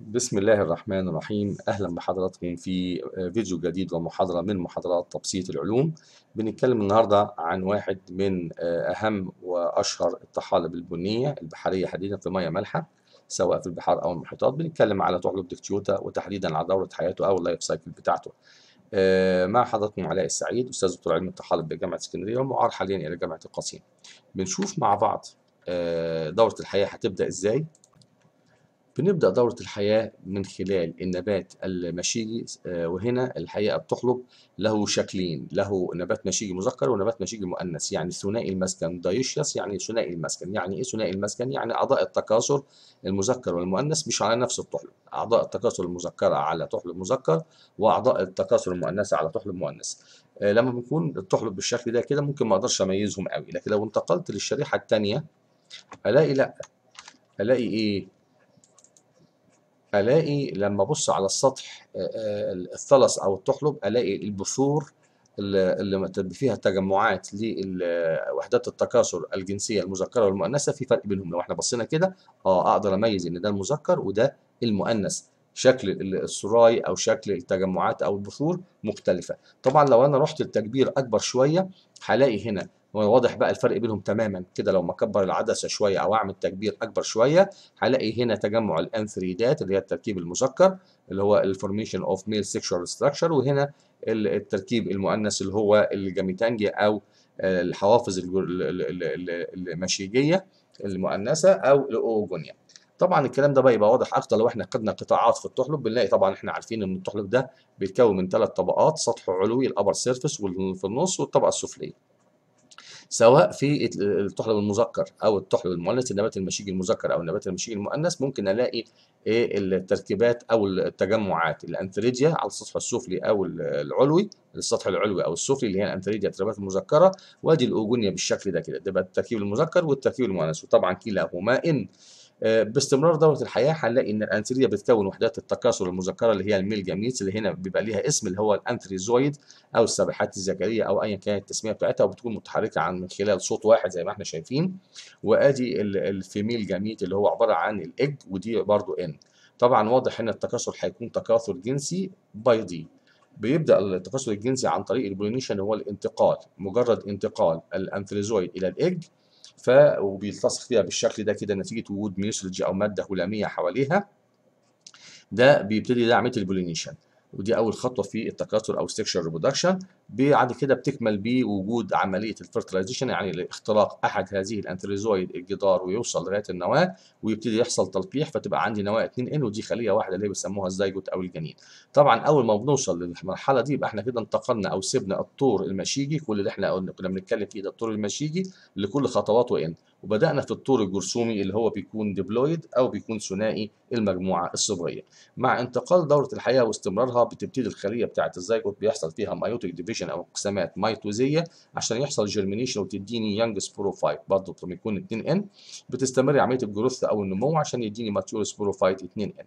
بسم الله الرحمن الرحيم اهلا بحضراتكم في فيديو جديد ومحاضره من محاضرات تبسيط العلوم بنتكلم النهارده عن واحد من آه، اهم واشهر الطحالب البنيه البحريه حديدا في ميه مالحه سواء في البحار او المحيطات بنتكلم على طحلب دكتيوتا وتحديدا على دوره حياته او اللايف سايكل بتاعته آه، مع حضراتكم علاء السعيد استاذ دكتور علم الطحالب بجامعه اسكندريه ومعار حاليا الى جامعه القصيم بنشوف مع بعض آه، دوره الحياه هتبدا ازاي بنبدأ دورة الحياة من خلال النبات المشيجي آه، وهنا الحقيقة بتحلب له شكلين له نبات مشيجي مذكر ونبات مشيجي مؤنث يعني ثنائي المسكن دايشيس يعني ثنائي المسكن يعني ايه ثنائي المسكن يعني أعضاء التكاثر المذكر والمؤنث مش على نفس الطحلب أعضاء التكاثر المذكرة على طحلب مذكر وأعضاء التكاثر المؤنثة على طحلب مؤنث آه، لما بيكون الطحلب بالشكل ده كده ممكن ما اقدرش اميزهم قوي لكن لو انتقلت للشريحة الثانية الاقي لا الاقي ايه الاقي لما ابص على السطح آه، آه، الثلث او التحلب الاقي البثور اللي فيها تجمعات لوحدات التكاثر الجنسيه المذكره والمؤنثه في فرق بينهم لو احنا بصينا كده اه اقدر اميز ان ده المذكر وده المؤنث شكل السراي او شكل التجمعات او البثور مختلفه طبعا لو انا رحت التكبير اكبر شويه هلاقي هنا واضح بقى الفرق بينهم تماما كده لو ما اكبر العدسه شويه او اعمل تكبير اكبر شويه هلاقي هنا تجمع الانثريدات اللي هي التركيب المذكر اللي هو الفورميشن اوف ميل سيكشوال ستراكشر وهنا التركيب المؤنث اللي هو الجاميتانجيا او الحوافظ المشيجيه المؤنثه او الاوجونيا طبعا الكلام ده بقى يبقى واضح اكتر لو احنا خدنا قطاعات في التحلب بنلاقي طبعا احنا عارفين ان التحلب ده بيتكون من ثلاث طبقات سطح علوي الابر سيرفيس واللي في النص والطبقه السفليه سواء في الطحلب المذكر او الطحلب المؤنث النبات المشيجي المذكر او النبات المشيجي المؤنث ممكن الاقي ايه التركيبات او التجمعات الانتريديا على السطح السفلي او العلوي السطح العلوي او السفلي اللي هي الانتريديا التركيبات المذكره وادي الاوجونيا بالشكل ده كده ده التركيب المذكر والتركيب المؤنث وطبعا كلاهما ان آه، باستمرار دوره الحياه هنلاقي ان الانثريا بتكون وحدات التكاثر المذكره اللي هي الميل جاميتس اللي هنا بيبقى ليها اسم اللي هو الانثريزويد او السبحات الذكريه او ايا كانت التسميه بتاعتها وبتكون متحركه عن من خلال صوت واحد زي ما احنا شايفين وادي الفيميل جاميت اللي هو عباره عن الايج ودي برضو ان طبعا واضح ان التكاثر هيكون تكاثر جنسي بيضي بيبدا التكاثر الجنسي عن طريق البولينيشن هو الانتقال مجرد انتقال الانثريزويد الى الايج ف وبيلتصق فيها بالشكل ده كده نتيجه وجود ميوسلج او ماده هلاميه حواليها ده بيبتدي ده عمليه البولينيشن ودي اول خطوه في التكاثر او السكشوال ريبرودكشن بعد كده بتكمل بوجود عملية الفرتلايزيشن يعني اختراق أحد هذه الأنتريزويد الجدار ويوصل لغاية النواة ويبتدي يحصل تلقيح فتبقى عندي نواة 2 ان ودي خلية واحدة اللي بيسموها الزيجوت أو الجنين. طبعا أول ما بنوصل للمرحلة دي يبقى احنا كده انتقلنا أو سيبنا الطور المشيجي كل اللي احنا كنا بنتكلم فيه ده الطور المشيجي لكل خطواته ان وبدأنا في الطور الجرثومي اللي هو بيكون ديبلويد أو بيكون ثنائي المجموعة الصبغية. مع انتقال دورة الحياة واستمرارها بتبتدي الخلية بتاعت الزيجوت بيحصل فيها مايوتيك ديفيشن ديفيجن او انقسامات ميتوزيه عشان يحصل جيرمينيشن وتديني يانج سبوروفايت برضه لما يكون 2 ان بتستمر عمليه الجروث او النمو عشان يديني ماتيور سبوروفايت 2 ان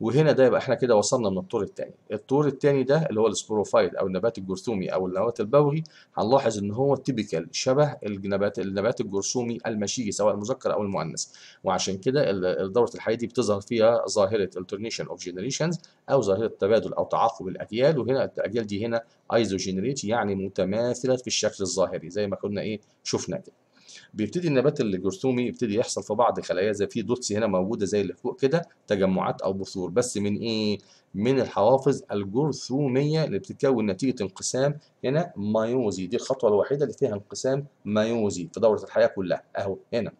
وهنا ده يبقى احنا كده وصلنا من الطور الثاني الطور الثاني ده اللي هو السبوروفايت او النبات الجرثومي او النبات البوغي هنلاحظ ان هو تيبيكال شبه النبات النبات الجرثومي المشيجي سواء المذكر او المؤنث وعشان كده دوره الحياه دي بتظهر فيها ظاهره الترنيشن اوف جينريشنز او ظاهره تبادل او تعاقب الاجيال وهنا الاجيال دي هنا ايزو كونجريت يعني متماثله في الشكل الظاهري زي ما كنا ايه شفنا كده بيبتدي النبات الجرثومي يبتدي يحصل في بعض خلايا زي في دوتس هنا موجوده زي اللي فوق كده تجمعات او بثور بس من ايه من الحوافز الجرثوميه اللي بتتكون نتيجه انقسام هنا مايوزي دي الخطوه الوحيده اللي فيها انقسام مايوزي في دوره الحياه كلها اهو هنا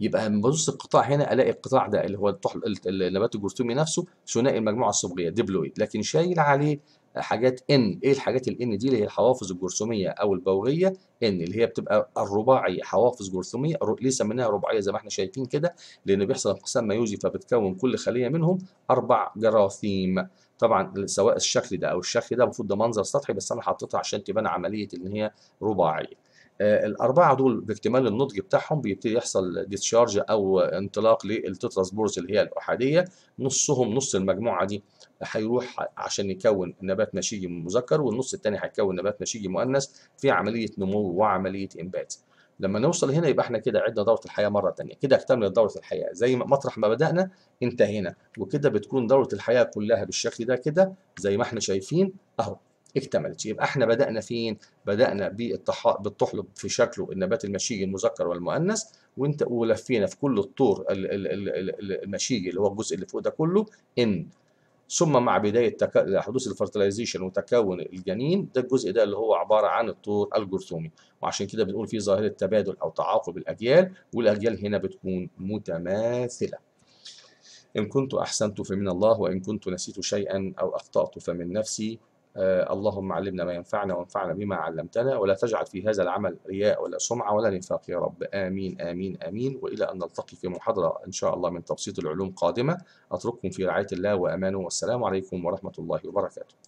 يبقى لما ببص القطاع هنا الاقي القطاع ده اللي هو النبات الجرثومي نفسه ثنائي المجموعه الصبغيه ديبلويد لكن شايل عليه حاجات ان ايه الحاجات الان دي اللي هي الحوافظ الجرثوميه او البوليه ان اللي هي بتبقى الرباعي حوافظ جرثوميه ليه سميناها رباعيه زي ما احنا شايفين كده لان بيحصل انقسام ميوزي فبتكون كل خليه منهم اربع جراثيم طبعا سواء الشكل ده او الشكل ده المفروض ده منظر سطحي بس انا حطيتها عشان تبان عمليه ان هي رباعيه آه، الاربعه دول باكتمال النضج بتاعهم بيبتدي يحصل ديتشارج او انطلاق للتتراسبورز اللي هي الاحاديه نصهم نص المجموعه دي هيروح عشان يكون نبات نشيجي مذكر والنص الثاني هيكون نبات نشيجي مؤنث في عمليه نمو وعمليه انبات لما نوصل هنا يبقى احنا كده عدنا دوره الحياه مره ثانيه كده اكتملت دوره الحياه زي ما مطرح ما بدانا انتهينا وكده بتكون دوره الحياه كلها بالشكل ده كده زي ما احنا شايفين اهو اكتملت يبقى احنا بدأنا فين بدأنا بالطحلب في شكله النبات المشيجي المذكر والمؤنث وانت ولفينا في كل الطور المشيجي اللي هو الجزء اللي فوق ده كله ان ثم مع بداية تك... حدوث الفرتلايزيشن وتكون الجنين ده الجزء ده اللي هو عبارة عن الطور الجرثومي وعشان كده بنقول في ظاهرة تبادل أو تعاقب الأجيال والأجيال هنا بتكون متماثلة إن كنت أحسنت فمن الله وإن كنت نسيت شيئا أو أخطأت فمن نفسي آه، اللهم علمنا ما ينفعنا وانفعنا بما علمتنا ولا تجعل في هذا العمل رياء ولا سمعة ولا نفاق يا رب آمين آمين آمين وإلى أن نلتقي في محاضرة إن شاء الله من تبسيط العلوم قادمة أترككم في رعاية الله وأمانه والسلام عليكم ورحمة الله وبركاته